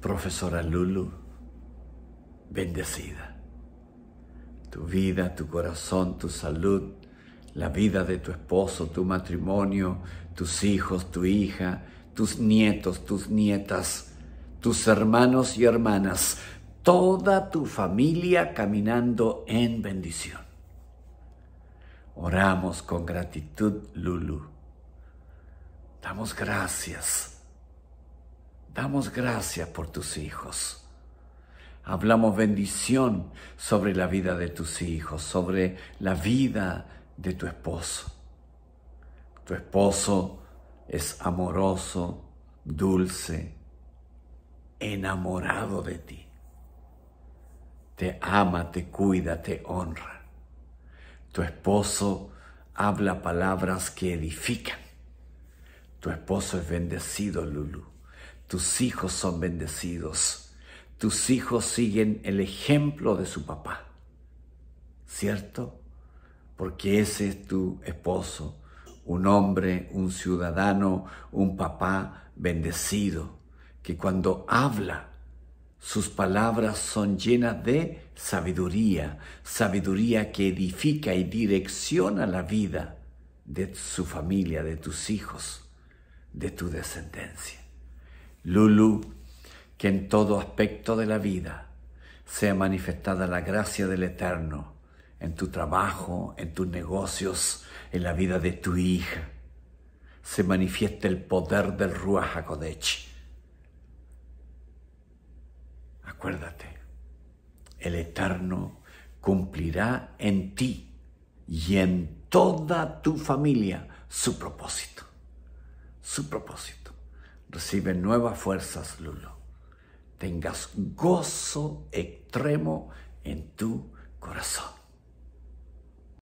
Profesora Lulu, bendecida. Tu vida, tu corazón, tu salud, la vida de tu esposo, tu matrimonio, tus hijos, tu hija, tus nietos, tus nietas, tus hermanos y hermanas, toda tu familia caminando en bendición. Oramos con gratitud, Lulu. Damos gracias Damos gracias por tus hijos. Hablamos bendición sobre la vida de tus hijos, sobre la vida de tu esposo. Tu esposo es amoroso, dulce, enamorado de ti. Te ama, te cuida, te honra. Tu esposo habla palabras que edifican. Tu esposo es bendecido, Lulu. Tus hijos son bendecidos. Tus hijos siguen el ejemplo de su papá. ¿Cierto? Porque ese es tu esposo, un hombre, un ciudadano, un papá bendecido, que cuando habla, sus palabras son llenas de sabiduría, sabiduría que edifica y direcciona la vida de su familia, de tus hijos, de tu descendencia. Lulu, que en todo aspecto de la vida sea manifestada la gracia del Eterno en tu trabajo, en tus negocios, en la vida de tu hija. Se manifieste el poder del Ruach HaKodesh. Acuérdate, el Eterno cumplirá en ti y en toda tu familia su propósito. Su propósito. Recibe nuevas fuerzas, Lulo. Tengas gozo extremo en tu corazón.